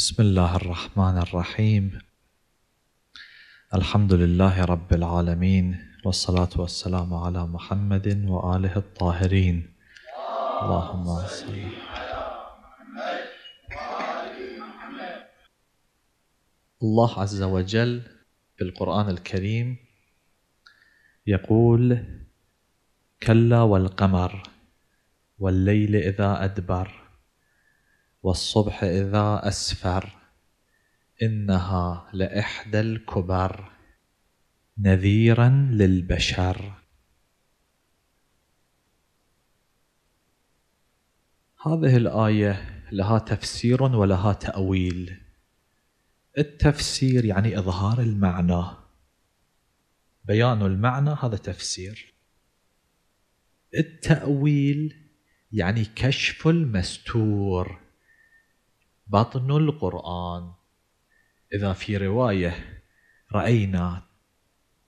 بسم الله الرحمن الرحيم الحمد لله رب العالمين والصلاة والسلام على محمد وآله الطاهرين اللهم صل على محمد الله عز وجل في القرآن الكريم يقول كلا والقمر والليل إذا أدبر والصبح إذا أسفر إنها لإحدى الكبر نذيرا للبشر هذه الآية لها تفسير ولها تأويل التفسير يعني إظهار المعنى بيان المعنى هذا تفسير التأويل يعني كشف المستور باطن القرآن إذا في رواية رأينا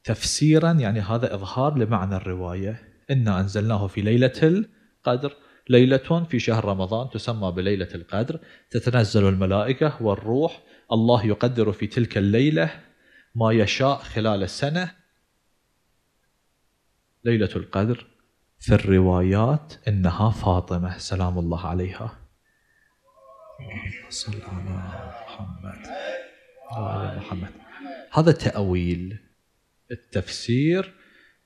تفسيرا يعني هذا إظهار لمعنى الرواية إنا أنزلناه في ليلة القدر ليلة في شهر رمضان تسمى بليلة القدر تتنزل الملائكة والروح الله يقدر في تلك الليلة ما يشاء خلال السنة ليلة القدر في الروايات إنها فاطمة سلام الله عليها صل على محمد وعلى محمد هذا تأويل التفسير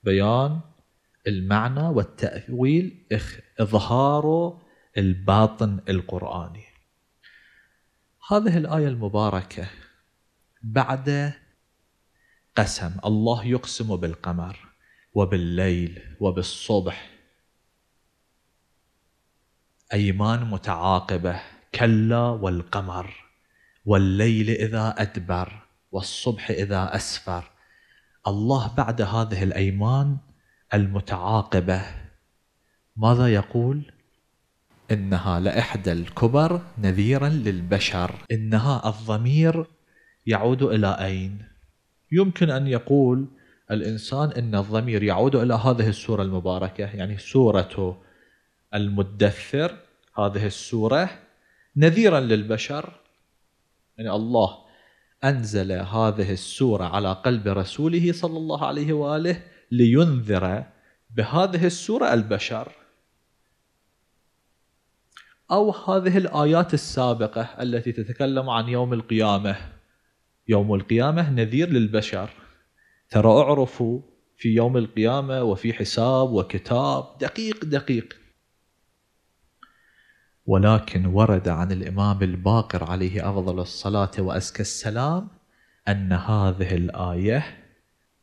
بيان المعنى والتأويل إظهاره الباطن القرآني هذه الآية المباركة بعد قسم الله يقسم بالقمر وبالليل وبالصبح أيمان متعاقبة كلا والقمر والليل اذا ادبر والصبح اذا اسفر الله بعد هذه الايمان المتعاقبه ماذا يقول انها لاحدى الكبر نذيرا للبشر انها الضمير يعود الى اين يمكن ان يقول الانسان ان الضمير يعود الى هذه السوره المباركه يعني سوره المدثر هذه السوره نذيرا للبشر يعني الله أنزل هذه السورة على قلب رسوله صلى الله عليه وآله لينذر بهذه السورة البشر أو هذه الآيات السابقة التي تتكلم عن يوم القيامة يوم القيامة نذير للبشر ترى اعرفوا في يوم القيامة وفي حساب وكتاب دقيق دقيق ولكن ورد عن الإمام الباقر عليه أفضل الصلاة وأزكى السلام أن هذه الآية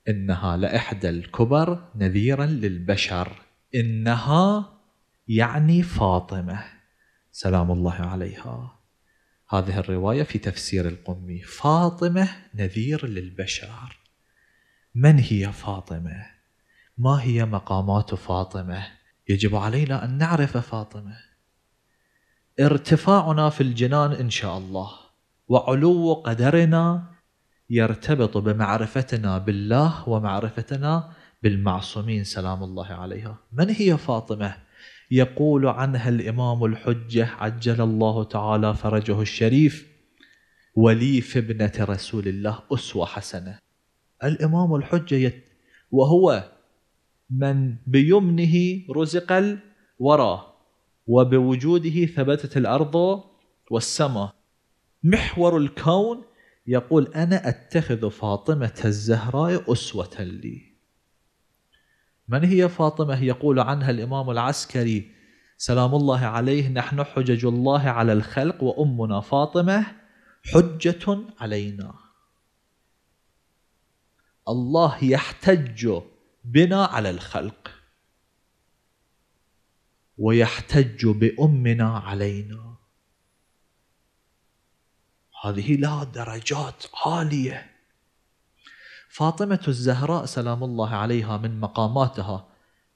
إنها لإحدى الكبر نذيرا للبشر إنها يعني فاطمة سلام الله عليها هذه الرواية في تفسير القمي فاطمة نذير للبشر من هي فاطمة؟ ما هي مقامات فاطمة؟ يجب علينا أن نعرف فاطمة ارتفاعنا في الجنان ان شاء الله وعلو قدرنا يرتبط بمعرفتنا بالله ومعرفتنا بالمعصومين سلام الله عليها من هي فاطمه يقول عنها الامام الحجه عجل الله تعالى فرجه الشريف ولي في ابنه رسول الله اسوه حسنه الامام الحجه يت وهو من بيمنه رزق الورى وبوجوده ثبتت الارض والسماء محور الكون يقول انا اتخذ فاطمه الزهراء اسوه لي من هي فاطمه يقول عنها الامام العسكري سلام الله عليه نحن حجج الله على الخلق وامنا فاطمه حجه علينا الله يحتج بنا على الخلق ويحتج بأمنا علينا هذه لها درجات عالية فاطمة الزهراء سلام الله عليها من مقاماتها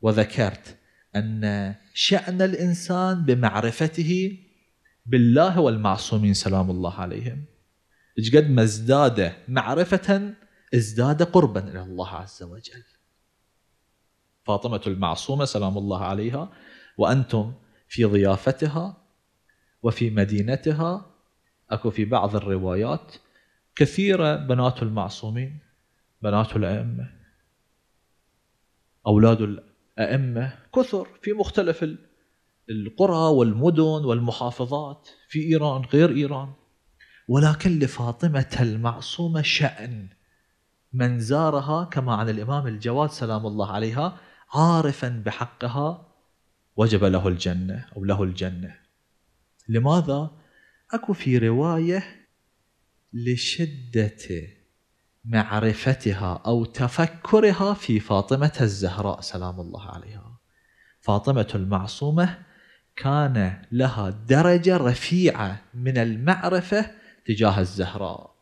وذكرت أن شأن الإنسان بمعرفته بالله والمعصومين سلام الله عليهم قد ما ازداد معرفة ازداد قربا إلى الله عز وجل فاطمة المعصومة سلام الله عليها وأنتم في ضيافتها وفي مدينتها أكو في بعض الروايات كثيرة بنات المعصومين بنات الأئمة أولاد الأئمة كثر في مختلف القرى والمدن والمحافظات في إيران غير إيران ولكن لفاطمة المعصومة شأن من زارها كما عن الإمام الجواد سلام الله عليها عارفا بحقها وجب له الجنة أو له الجنة لماذا؟ أكو في رواية لشدة معرفتها أو تفكرها في فاطمة الزهراء سلام الله عليها فاطمة المعصومة كان لها درجة رفيعة من المعرفة تجاه الزهراء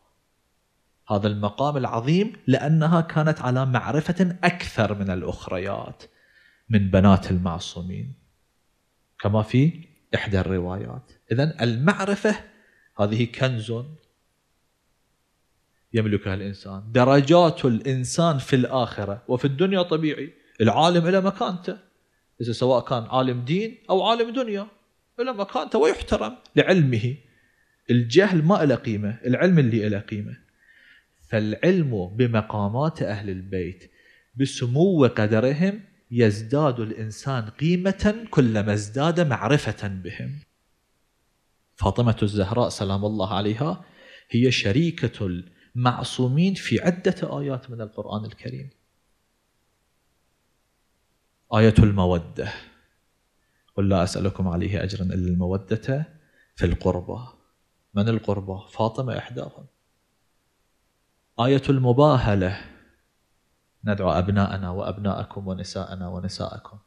هذا المقام العظيم لأنها كانت على معرفة أكثر من الأخريات من بنات المعصومين كما في إحدى الروايات إذا المعرفة هذه كنز يملكها الإنسان درجات الإنسان في الآخرة وفي الدنيا طبيعي العالم إلى مكانته إذا سواء كان عالم دين أو عالم دنيا إلى مكانته ويحترم لعلمه الجهل ما له قيمة العلم اللي له قيمة فالعلم بمقامات أهل البيت بسمو قدرهم يزداد الإنسان قيمة كلما ازداد معرفة بهم فاطمة الزهراء سلام الله عليها هي شريكة المعصومين في عدة آيات من القرآن الكريم آية المودة قل لا أسألكم عليه أجرا إلا المودة في القربة من القربة فاطمة إحداهم آية المباهلة ندعو أبناءنا وأبناءكم ونساءنا ونساءكم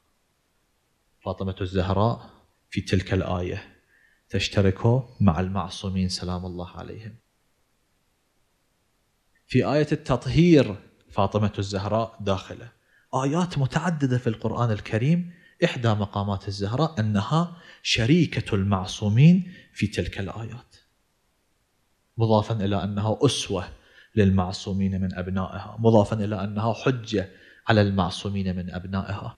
فاطمة الزهراء في تلك الآية تشترك مع المعصومين سلام الله عليهم في آية التطهير فاطمة الزهراء داخلة آيات متعددة في القرآن الكريم إحدى مقامات الزهراء أنها شريكة المعصومين في تلك الآيات مضافا إلى أنها أسوة للمعصومين من أبنائها مضافا إلى أنها حجة على المعصومين من أبنائها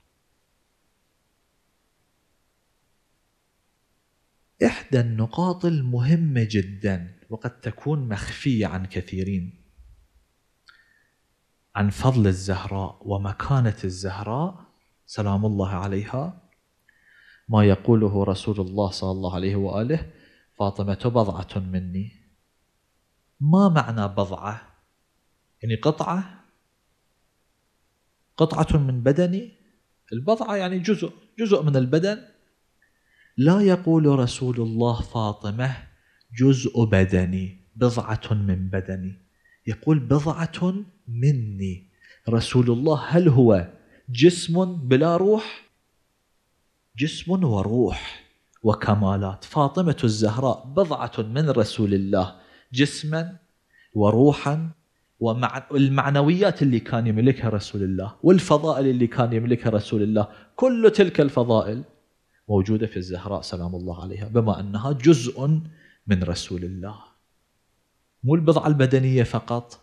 إحدى النقاط المهمة جدا وقد تكون مخفية عن كثيرين عن فضل الزهراء ومكانة الزهراء سلام الله عليها ما يقوله رسول الله صلى الله عليه وآله فاطمة بضعة مني ما معنى بضعة يعني قطعة قطعة من بدني البضعة يعني جزء جزء من البدن لا يقول رسول الله فاطمة جزء بدني بضعة من بدني يقول بضعة مني رسول الله هل هو جسم بلا روح جسم وروح وكمالات فاطمة الزهراء بضعة من رسول الله جسما وروحا والمعنويات اللي كان يملكها رسول الله والفضائل اللي كان يملكها رسول الله كل تلك الفضائل موجودة في الزهراء سلام الله عليها بما أنها جزء من رسول الله مو البضعة البدنية فقط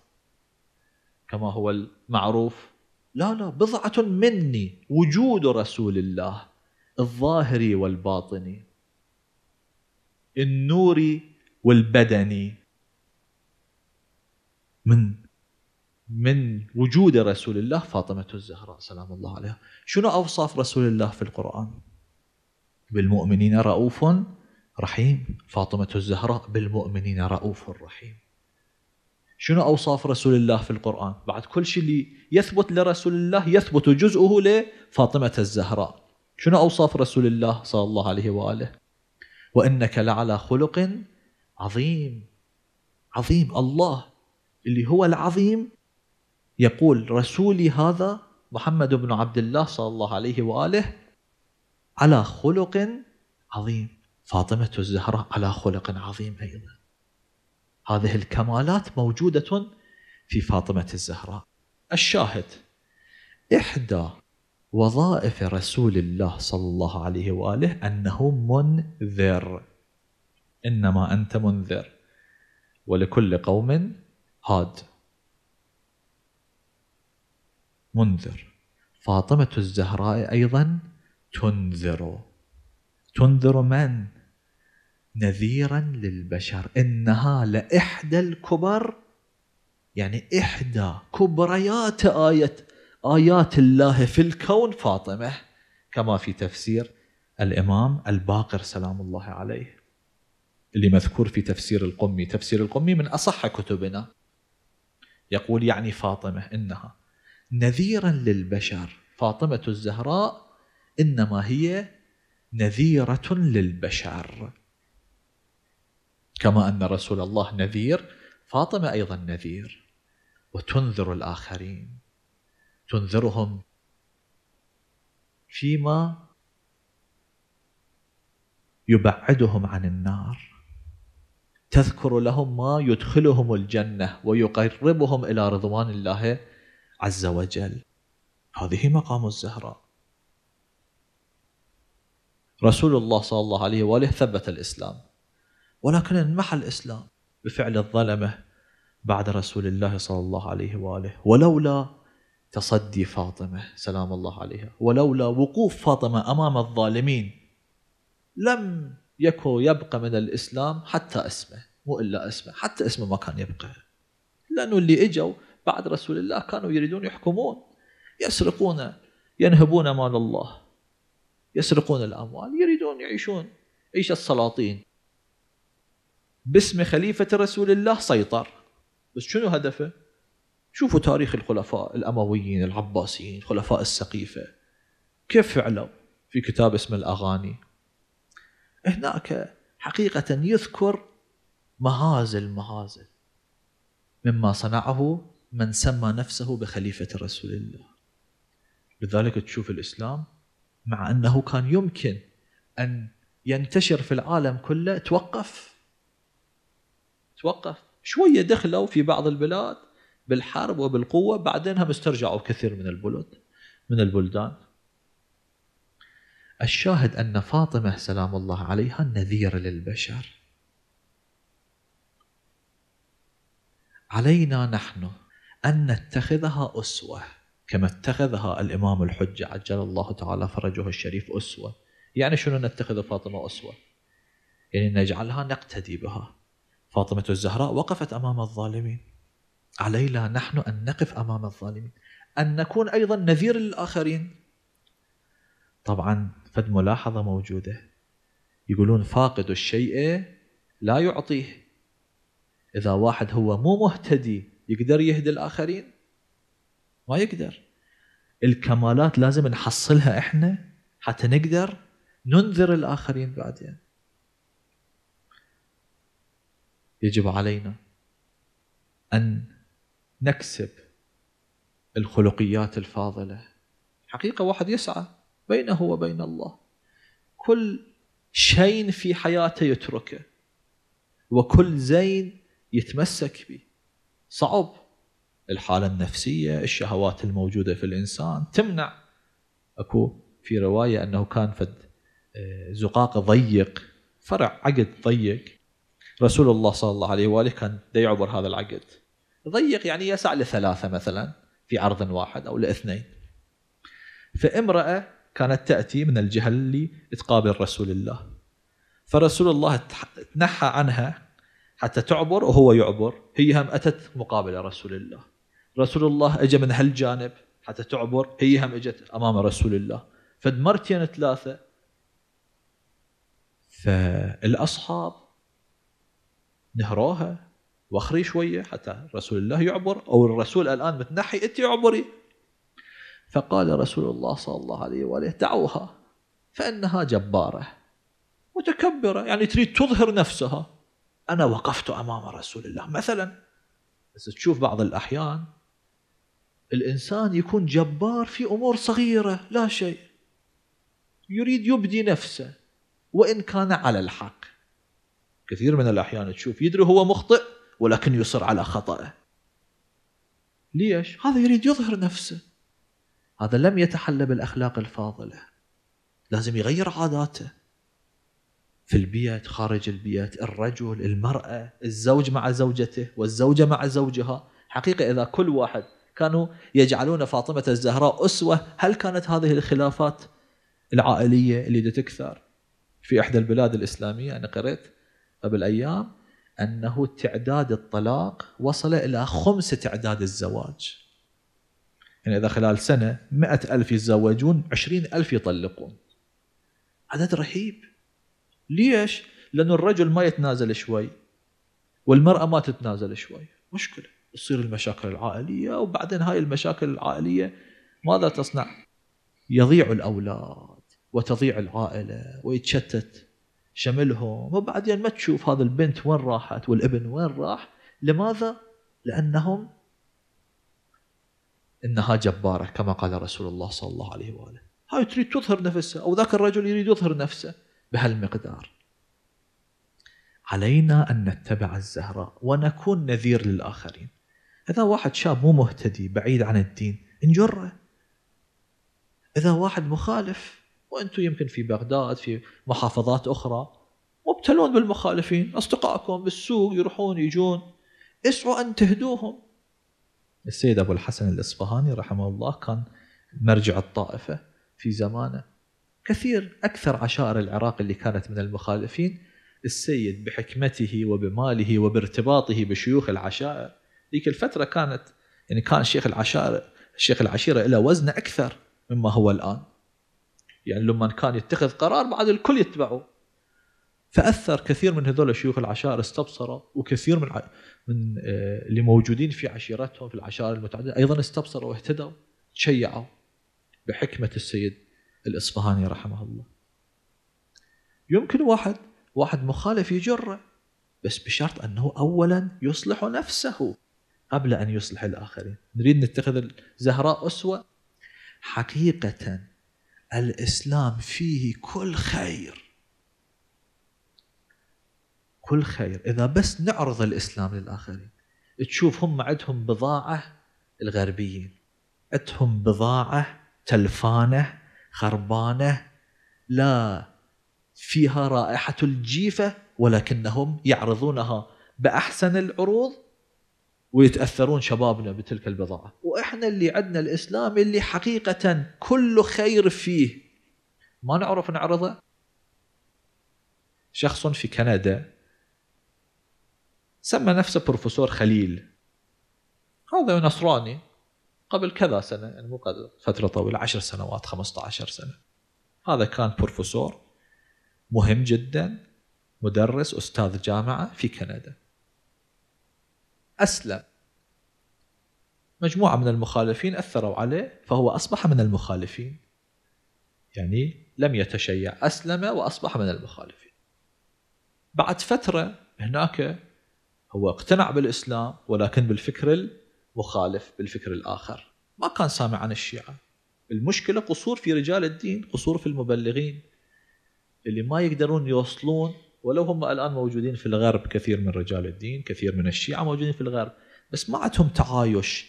كما هو المعروف لا لا بضعة مني وجود رسول الله الظاهري والباطني النوري والبدني من من وجود رسول الله فاطمة الزهراء سلام الله عليها شنو أوصاف رسول الله في القرآن بالمؤمنين رؤوف رحيم فاطمة الزهراء بالمؤمنين رؤوف رحيم شنو أوصاف رسول الله في القرآن بعد كل شيء اللي يثبت لرسول الله يثبت جزءه لفاطمة الزهراء شنو أوصاف رسول الله صلى الله عليه وآله وإنك لعلى خلق عظيم عظيم الله اللي هو العظيم يقول رسولي هذا محمد بن عبد الله صلى الله عليه واله على خلق عظيم فاطمه الزهراء على خلق عظيم ايضا هذه الكمالات موجوده في فاطمه الزهراء الشاهد احدى وظائف رسول الله صلى الله عليه واله انه منذر انما انت منذر ولكل قوم هاد منذر فاطمة الزهراء أيضا تنذر تنذر من؟ نذيرا للبشر إنها لإحدى الكبر يعني إحدى كبريات آية آيات الله في الكون فاطمة كما في تفسير الإمام الباقر سلام الله عليه اللي مذكور في تفسير القمي تفسير القمي من أصح كتبنا يقول يعني فاطمة إنها نذيرا للبشر فاطمة الزهراء إنما هي نذيرة للبشر كما أن رسول الله نذير فاطمة أيضا نذير وتنذر الآخرين تنذرهم فيما يبعدهم عن النار تذكر لهم ما يدخلهم الجنه ويقربهم الى رضوان الله عز وجل هذه مقام الزهراء رسول الله صلى الله عليه واله ثبت الاسلام ولكن انمحى الاسلام بفعل الظلمه بعد رسول الله صلى الله عليه واله ولولا تصدي فاطمه سلام الله عليها ولولا وقوف فاطمه امام الظالمين لم يكو يبقى من الإسلام حتى اسمه مو إلا اسمه حتى اسمه ما كان يبقى لأنه اللي إجوا بعد رسول الله كانوا يريدون يحكمون يسرقون ينهبون مال الله يسرقون الأموال يريدون يعيشون عيش السلاطين باسم خليفة رسول الله سيطر بس شنو هدفه؟ شوفوا تاريخ الخلفاء الأمويين العباسيين خلفاء السقيفة كيف فعلوا في كتاب اسمه الأغاني هناك حقيقة يذكر مهازل مهازل مما صنعه من سمى نفسه بخليفة رسول الله لذلك تشوف الإسلام مع أنه كان يمكن أن ينتشر في العالم كله توقف توقف شوية دخلوا في بعض البلاد بالحرب وبالقوة بعدين هم استرجعوا كثير من البلد من البلدان الشاهد أن فاطمة سلام الله عليها نذير للبشر علينا نحن أن نتخذها أسوة كما اتخذها الإمام الحجة عجل الله تعالى فرجه الشريف أسوة يعني شنو نتخذ فاطمة أسوة يعني نجعلها نقتدي بها فاطمة الزهراء وقفت أمام الظالمين علينا نحن أن نقف أمام الظالمين أن نكون أيضا نذير للآخرين طبعا فد ملاحظة موجودة يقولون فاقد الشيء لا يعطيه إذا واحد هو مو مهتدي يقدر يهدي الآخرين ما يقدر الكمالات لازم نحصلها إحنا حتى نقدر ننذر الآخرين بعدين يجب علينا أن نكسب الخلقيات الفاضلة حقيقة واحد يسعى بينه وبين الله كل شيء في حياته يتركه وكل زين يتمسك به صعب الحالة النفسية الشهوات الموجودة في الإنسان تمنع أكو في رواية أنه كان فد آه، زقاق ضيق فرع عقد ضيق رسول الله صلى الله عليه وآله كان يعبر هذا العقد ضيق يعني يسع لثلاثة مثلا في عرض واحد أو لاثنين فامرأة كانت تأتي من الجهة اللي تقابل رسول الله فرسول الله تنحى عنها حتى تعبر وهو يعبر هي هم أتت مقابل رسول الله رسول الله اجى من هالجانب حتى تعبر هي هم اجت امام رسول الله فدمرتين ثلاثه فالاصحاب نهروها وخري شويه حتى رسول الله يعبر او الرسول الان متنحي انت اعبري فقال رسول الله صلى الله عليه واله دعوها فانها جباره متكبره يعني تريد تظهر نفسها انا وقفت امام رسول الله مثلا بس تشوف بعض الاحيان الانسان يكون جبار في امور صغيره لا شيء يريد يبدي نفسه وان كان على الحق كثير من الاحيان تشوف يدري هو مخطئ ولكن يصر على خطأه ليش؟ هذا يريد يظهر نفسه هذا لم يتحلى بالاخلاق الفاضله لازم يغير عاداته في البيت خارج البيت الرجل المراه الزوج مع زوجته والزوجه مع زوجها حقيقه اذا كل واحد كانوا يجعلون فاطمه الزهراء اسوه هل كانت هذه الخلافات العائليه اللي تكثر في احدى البلاد الاسلاميه انا قرأت قبل ايام انه تعداد الطلاق وصل الى خمس تعداد الزواج يعني إذا خلال سنة مئة ألف يتزوجون عشرين ألف يطلقون عدد رهيب ليش؟ لأنه الرجل ما يتنازل شوي والمرأة ما تتنازل شوي مشكلة تصير المشاكل العائلية وبعدين هاي المشاكل العائلية ماذا تصنع؟ يضيع الأولاد وتضيع العائلة ويتشتت شملهم وبعدين ما تشوف هذا البنت وين راحت والابن وين راح لماذا؟ لأنهم إنها جبارة كما قال رسول الله صلى الله عليه وآله هاي تريد تظهر نفسها أو ذاك الرجل يريد يظهر نفسه بهالمقدار علينا أن نتبع الزهراء ونكون نذير للآخرين إذا واحد شاب مو مهتدي بعيد عن الدين نجره إذا واحد مخالف وأنتم يمكن في بغداد في محافظات أخرى مبتلون بالمخالفين أصدقائكم بالسوق يروحون يجون اسعوا أن تهدوهم السيد أبو الحسن الإصفهاني رحمه الله كان مرجع الطائفة في زمانه كثير أكثر عشائر العراق اللي كانت من المخالفين السيد بحكمته وبماله وبارتباطه بشيوخ العشائر ذيك الفترة كانت يعني كان شيخ العشائر الشيخ العشيرة له وزن أكثر مما هو الآن يعني لما كان يتخذ قرار بعد الكل يتبعه فاثر كثير من هذول الشيوخ العشائر استبصروا وكثير من ع... من آه، اللي موجودين في عشيرتهم في العشائر المتعدده ايضا استبصروا واهتدوا تشيعوا بحكمه السيد الاصفهاني رحمه الله. يمكن واحد واحد مخالف يجره بس بشرط انه اولا يصلح نفسه قبل ان يصلح الاخرين. نريد نتخذ الزهراء اسوه حقيقه الاسلام فيه كل خير كل خير إذا بس نعرض الإسلام للآخرين تشوف هم عندهم بضاعة الغربيين عندهم بضاعة تلفانة خربانة لا فيها رائحة الجيفة ولكنهم يعرضونها بأحسن العروض ويتأثرون شبابنا بتلك البضاعة وإحنا اللي عندنا الإسلام اللي حقيقة كل خير فيه ما نعرف نعرضه شخص في كندا سمى نفسه بروفيسور خليل هذا نصراني قبل كذا سنة يعني مو فترة طويلة عشر سنوات 15 سنة هذا كان بروفيسور مهم جدا مدرس أستاذ جامعة في كندا أسلم مجموعة من المخالفين أثروا عليه فهو أصبح من المخالفين يعني لم يتشيع أسلم وأصبح من المخالفين بعد فترة هناك هو اقتنع بالاسلام ولكن بالفكر المخالف بالفكر الاخر ما كان سامع عن الشيعه المشكله قصور في رجال الدين قصور في المبلغين اللي ما يقدرون يوصلون ولو هم الان موجودين في الغرب كثير من رجال الدين كثير من الشيعه موجودين في الغرب بس ما عندهم تعايش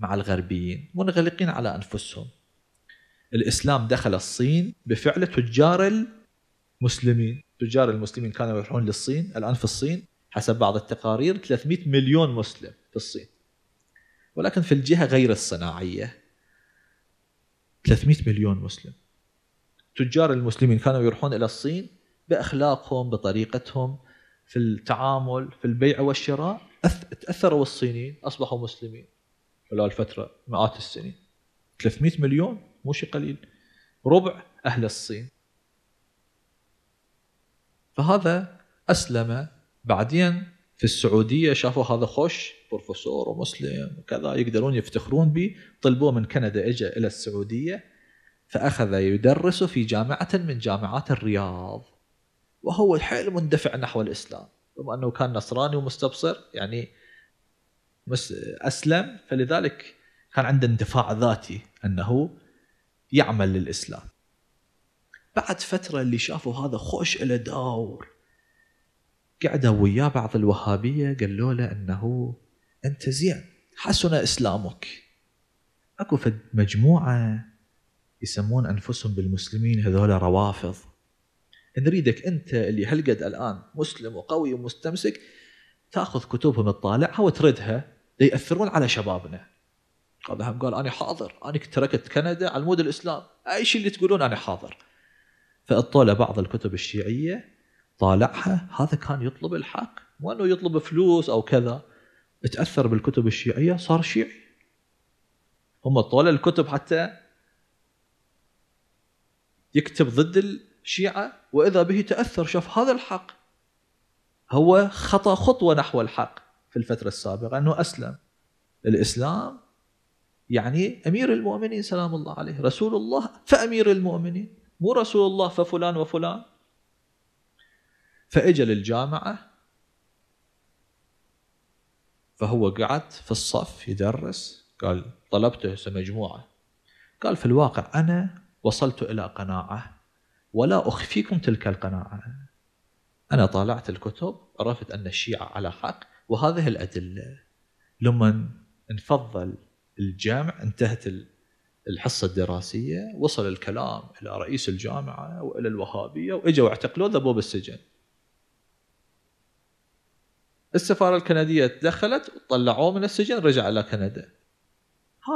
مع الغربيين منغلقين على انفسهم الاسلام دخل الصين بفعل تجار المسلمين تجار المسلمين كانوا يروحون للصين الان في الصين حسب بعض التقارير 300 مليون مسلم في الصين ولكن في الجهة غير الصناعية 300 مليون مسلم تجار المسلمين كانوا يروحون إلى الصين بأخلاقهم بطريقتهم في التعامل في البيع والشراء تأثروا الصينيين أصبحوا مسلمين خلال فترة مئات السنين 300 مليون مو شيء قليل ربع أهل الصين فهذا أسلم بعدين في السعوديه شافوا هذا خوش بروفيسور ومسلم وكذا يقدرون يفتخرون به طلبوه من كندا اجى الى السعوديه فاخذ يدرس في جامعه من جامعات الرياض وهو حيل مندفع نحو الاسلام بما انه كان نصراني ومستبصر يعني اسلم فلذلك كان عنده اندفاع ذاتي انه يعمل للاسلام بعد فتره اللي شافوا هذا خوش الى دور قعدوا وياه بعض الوهابيه قالوا له انه انت زين حسن اسلامك اكو في مجموعه يسمون انفسهم بالمسلمين هذول روافض نريدك انت اللي هالقد الان مسلم وقوي ومستمسك تاخذ كتبهم تطالعها وتردها ليأثرون على شبابنا قال قال انا حاضر انا تركت كندا على المود الاسلام اي شيء اللي تقولون انا حاضر فاطلع بعض الكتب الشيعيه طالعها هذا كان يطلب الحق مو انه يطلب فلوس او كذا تاثر بالكتب الشيعيه صار شيعي هم طول الكتب حتى يكتب ضد الشيعه واذا به تاثر شاف هذا الحق هو خطا خطوه نحو الحق في الفتره السابقه انه اسلم الاسلام يعني امير المؤمنين سلام الله عليه رسول الله فامير المؤمنين مو رسول الله ففلان وفلان فاجى للجامعه فهو قعد في الصف يدرس قال هسه مجموعه قال في الواقع انا وصلت الى قناعه ولا اخفيكم تلك القناعه انا طالعت الكتب عرفت ان الشيعه على حق وهذه الادله لما انفضل الجامع انتهت الحصة الدراسية وصل الكلام إلى رئيس الجامعة وإلى الوهابية وإجوا اعتقلوه ذبوه بالسجن السفاره الكنديه تدخلت وطلعوه من السجن رجع الى كندا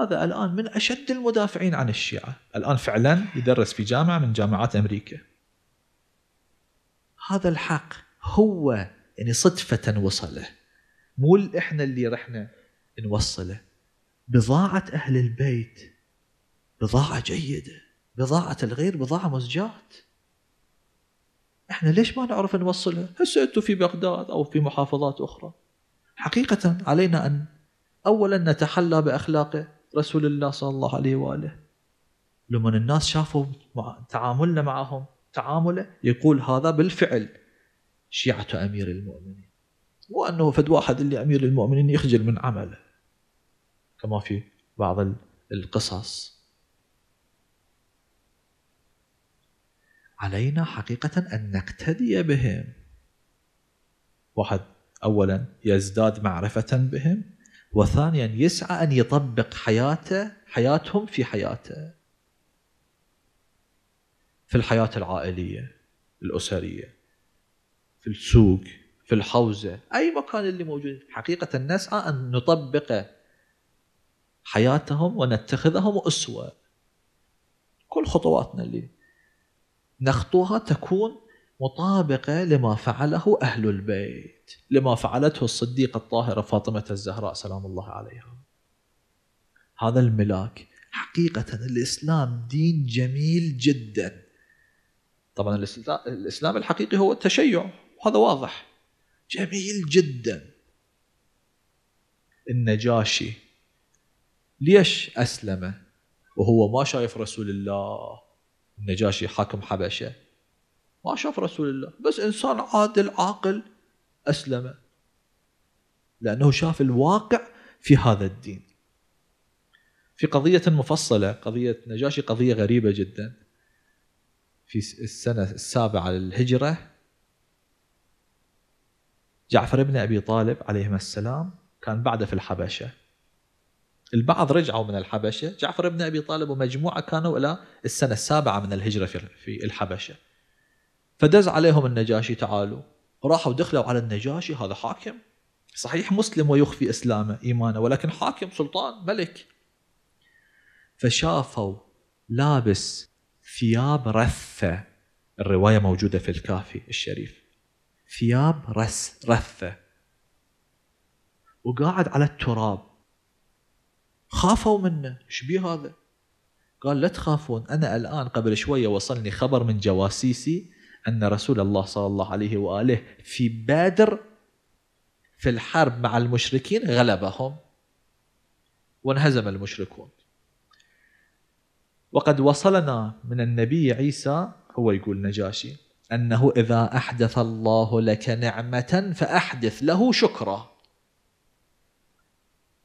هذا الان من اشد المدافعين عن الشيعه الان فعلا يدرس في جامعه من جامعات امريكا هذا الحق هو يعني صدفه وصله مو احنا اللي رحنا نوصله بضاعه اهل البيت بضاعه جيده بضاعه الغير بضاعه مزجات احنا ليش ما نعرف نوصلها؟ هسه انتم في بغداد او في محافظات اخرى. حقيقه علينا ان اولا نتحلى باخلاق رسول الله صلى الله عليه واله. لما الناس شافوا مع تعاملنا معهم تعامله يقول هذا بالفعل شيعه امير المؤمنين. مو انه فد واحد اللي امير المؤمنين يخجل من عمله. كما في بعض القصص علينا حقيقة أن نقتدي بهم واحد أولا يزداد معرفة بهم وثانيا يسعى أن يطبق حياته حياتهم في حياته في الحياة العائلية الأسرية في السوق في الحوزة أي مكان اللي موجود حقيقة نسعى أن نطبق حياتهم ونتخذهم أسوة كل خطواتنا اللي نخطها تكون مطابقة لما فعله أهل البيت لما فعلته الصديقة الطاهرة فاطمة الزهراء سلام الله عليها هذا الملاك حقيقة الإسلام دين جميل جدا طبعا الإسلام الحقيقي هو التشيع وهذا واضح جميل جدا النجاشي ليش أسلم وهو ما شايف رسول الله النجاشي حاكم حبشه ما شاف رسول الله بس انسان عادل عاقل اسلم لانه شاف الواقع في هذا الدين في قضية مفصلة قضية نجاشي قضية غريبة جدا في السنة السابعة للهجرة جعفر بن أبي طالب عليهما السلام كان بعده في الحبشة البعض رجعوا من الحبشة جعفر بن أبي طالب ومجموعة كانوا إلى السنة السابعة من الهجرة في الحبشة فدز عليهم النجاشي تعالوا راحوا دخلوا على النجاشي هذا حاكم صحيح مسلم ويخفي إسلامه إيمانه ولكن حاكم سلطان ملك فشافوا لابس ثياب رثة الرواية موجودة في الكافي الشريف ثياب رس رثة وقاعد على التراب خافوا منه ايش بيه هذا قال لا تخافون أنا الآن قبل شوية وصلني خبر من جواسيسي أن رسول الله صلى الله عليه وآله في بادر في الحرب مع المشركين غلبهم وانهزم المشركون وقد وصلنا من النبي عيسى هو يقول نجاشي أنه إذا أحدث الله لك نعمة فأحدث له شكره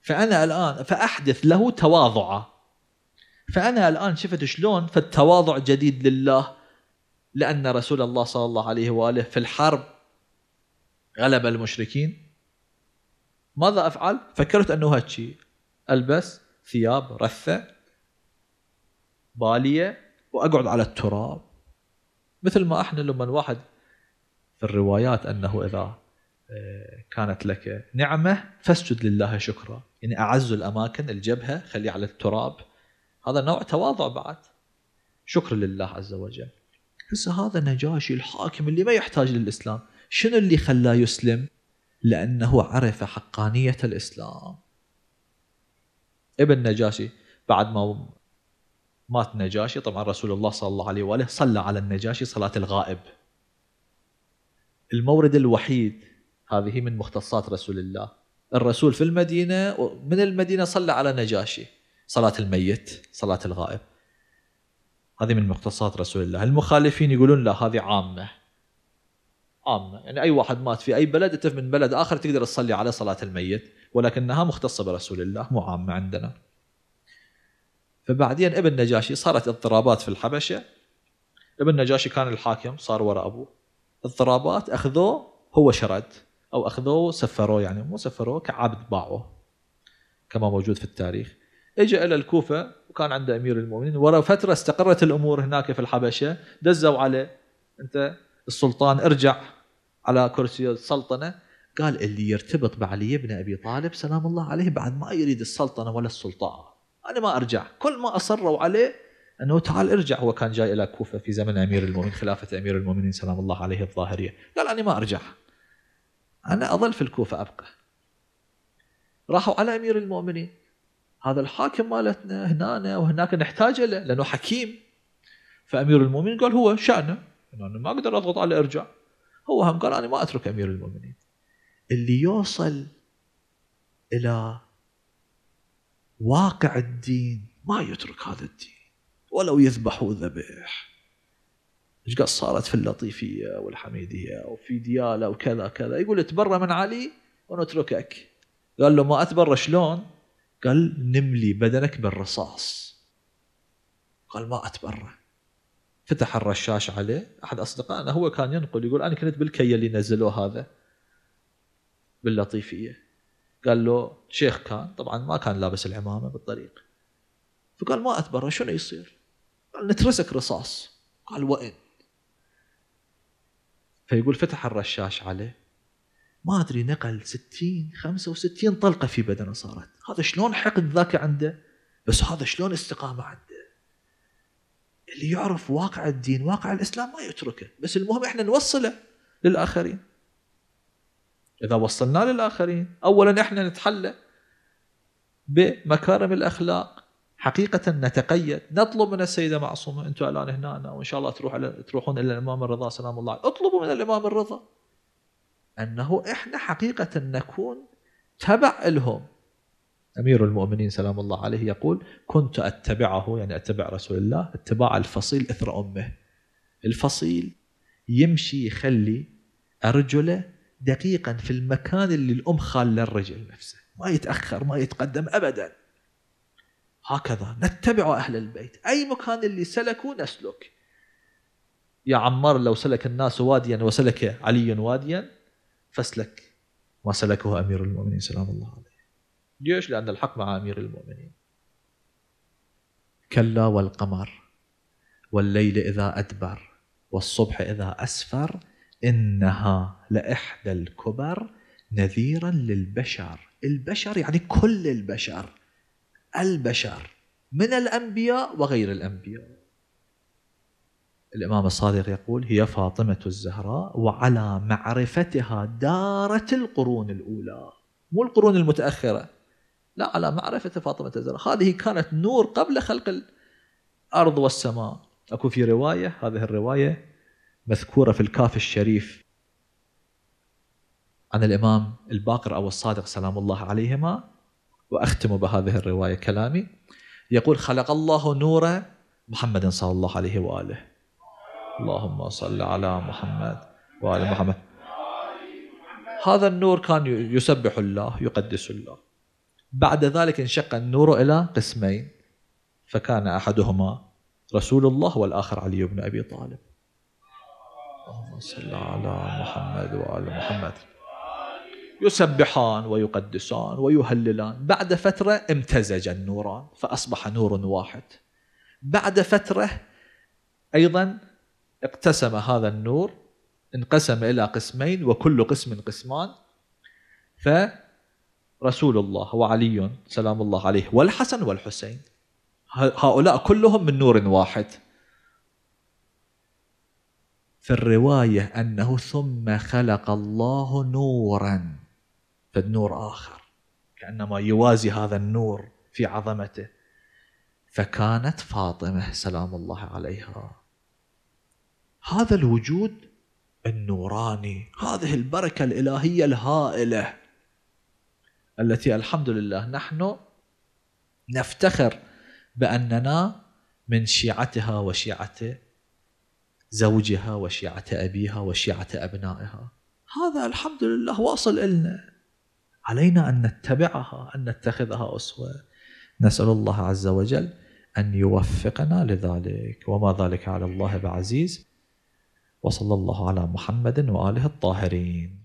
فانا الان فاحدث له تواضعا فانا الان شفت شلون فالتواضع جديد لله لان رسول الله صلى الله عليه واله في الحرب غلب المشركين ماذا افعل؟ فكرت انه هالشي البس ثياب رثه باليه واقعد على التراب مثل ما احنا لما الواحد في الروايات انه اذا كانت لك نعمة فاسجد لله شكرا يعني أعز الأماكن الجبهة خليه على التراب هذا نوع تواضع بعد شكر لله عز وجل هسه هذا نجاشي الحاكم اللي ما يحتاج للإسلام شنو اللي خلاه يسلم لأنه عرف حقانية الإسلام ابن نجاشي بعد ما مات نجاشي طبعا رسول الله صلى الله عليه وآله صلى على النجاشي صلاة الغائب المورد الوحيد هذه من مختصات رسول الله الرسول في المدينة من المدينة صلى على نجاشي صلاة الميت صلاة الغائب هذه من مختصات رسول الله المخالفين يقولون لا هذه عامة عامة يعني أي واحد مات في أي بلد تف من بلد آخر تقدر تصلي على صلاة الميت ولكنها مختصة برسول الله مو عامة عندنا فبعدين ابن نجاشي صارت اضطرابات في الحبشة ابن نجاشي كان الحاكم صار وراء أبوه اضطرابات أخذوه هو شرد او اخذوه سفروه يعني مو سفروه كعبد باعوه كما موجود في التاريخ اجى الى الكوفه وكان عنده امير المؤمنين ورا فتره استقرت الامور هناك في الحبشه دزوا عليه انت السلطان ارجع على كرسي السلطنه قال اللي يرتبط بعلي بن ابي طالب سلام الله عليه بعد ما يريد السلطنه ولا السلطان انا ما ارجع كل ما اصروا عليه انه تعال ارجع هو كان جاي الى كوفه في زمن امير المؤمنين خلافه امير المؤمنين سلام الله عليه الظاهريه قال انا ما ارجع أنا أظل في الكوفة أبقى راحوا على أمير المؤمنين هذا الحاكم مالتنا هنا وهناك نحتاجه له لأنه حكيم فأمير المؤمنين قال هو شأنه أنا ما أقدر أضغط على إرجع هو هم قال أنا ما أترك أمير المؤمنين اللي يوصل إلى واقع الدين ما يترك هذا الدين ولو يذبحوا ذبح ايش قص صارت في اللطيفيه والحميديه وفي دياله وكذا كذا يقول اتبرى من علي ونتركك قال له ما اتبرى شلون؟ قال نملي بدنك بالرصاص قال ما اتبرى فتح الرشاش عليه احد اصدقائنا هو كان ينقل يقول انا كنت بالكيه اللي نزلوه هذا باللطيفيه قال له شيخ كان طبعا ما كان لابس العمامه بالطريق فقال ما اتبرى شنو يصير؟ قال نترسك رصاص قال وين؟ فيقول فتح الرشاش عليه ما ادري نقل 60 65 طلقه في بدنه صارت هذا شلون حقد ذاك عنده بس هذا شلون استقامه عنده اللي يعرف واقع الدين واقع الاسلام ما يتركه بس المهم احنا نوصله للاخرين اذا وصلناه للاخرين اولا احنا نتحلى بمكارم الاخلاق حقيقه نتقيد نطلب من السيده معصومه انتم الان هنا وان شاء الله تروح تروحون الى الامام الرضا سلام الله عليه اطلبوا من الامام الرضا انه احنا حقيقه نكون تبع لهم امير المؤمنين سلام الله عليه يقول كنت اتبعه يعني اتبع رسول الله اتباع الفصيل اثر امه الفصيل يمشي يخلي ارجله دقيقا في المكان اللي الام خاله الرجل نفسه ما يتاخر ما يتقدم ابدا هكذا نتبع أهل البيت أي مكان اللي سلكوا نسلك يا عمار لو سلك الناس واديا وسلك علي واديا فاسلك ما سلكه أمير المؤمنين سلام الله عليه ليش؟ لأن الحق مع أمير المؤمنين كلا والقمر والليل إذا أدبر والصبح إذا أسفر إنها لإحدى الكبر نذيرا للبشر البشر يعني كل البشر البشر من الأنبياء وغير الأنبياء الإمام الصادق يقول هي فاطمة الزهراء وعلى معرفتها دارت القرون الأولى مو القرون المتأخرة لا على معرفة فاطمة الزهراء هذه كانت نور قبل خلق الأرض والسماء أكو في رواية هذه الرواية مذكورة في الكاف الشريف عن الإمام الباقر أو الصادق سلام الله عليهما واختم بهذه الروايه كلامي يقول خلق الله نور محمد صلى الله عليه واله اللهم صل على محمد وال محمد هذا النور كان يسبح الله يقدس الله بعد ذلك انشق النور الى قسمين فكان احدهما رسول الله والاخر علي بن ابي طالب اللهم صل على محمد وال محمد يسبحان ويقدسان ويهللان بعد فترة امتزج النوران فأصبح نور واحد بعد فترة أيضا اقتسم هذا النور انقسم إلى قسمين وكل قسم قسمان فرسول الله وعلي سلام الله عليه والحسن والحسين هؤلاء كلهم من نور واحد في الرواية أنه ثم خلق الله نوراً فالنور نور آخر كأنما يوازي هذا النور في عظمته فكانت فاطمة سلام الله عليها هذا الوجود النوراني هذه البركة الإلهية الهائلة التي الحمد لله نحن نفتخر بأننا من شيعتها وشيعة زوجها وشيعة أبيها وشيعة أبنائها هذا الحمد لله واصل إلنا علينا ان نتبعها ان نتخذها اسوه نسال الله عز وجل ان يوفقنا لذلك وما ذلك على الله بعزيز وصلى الله على محمد واله الطاهرين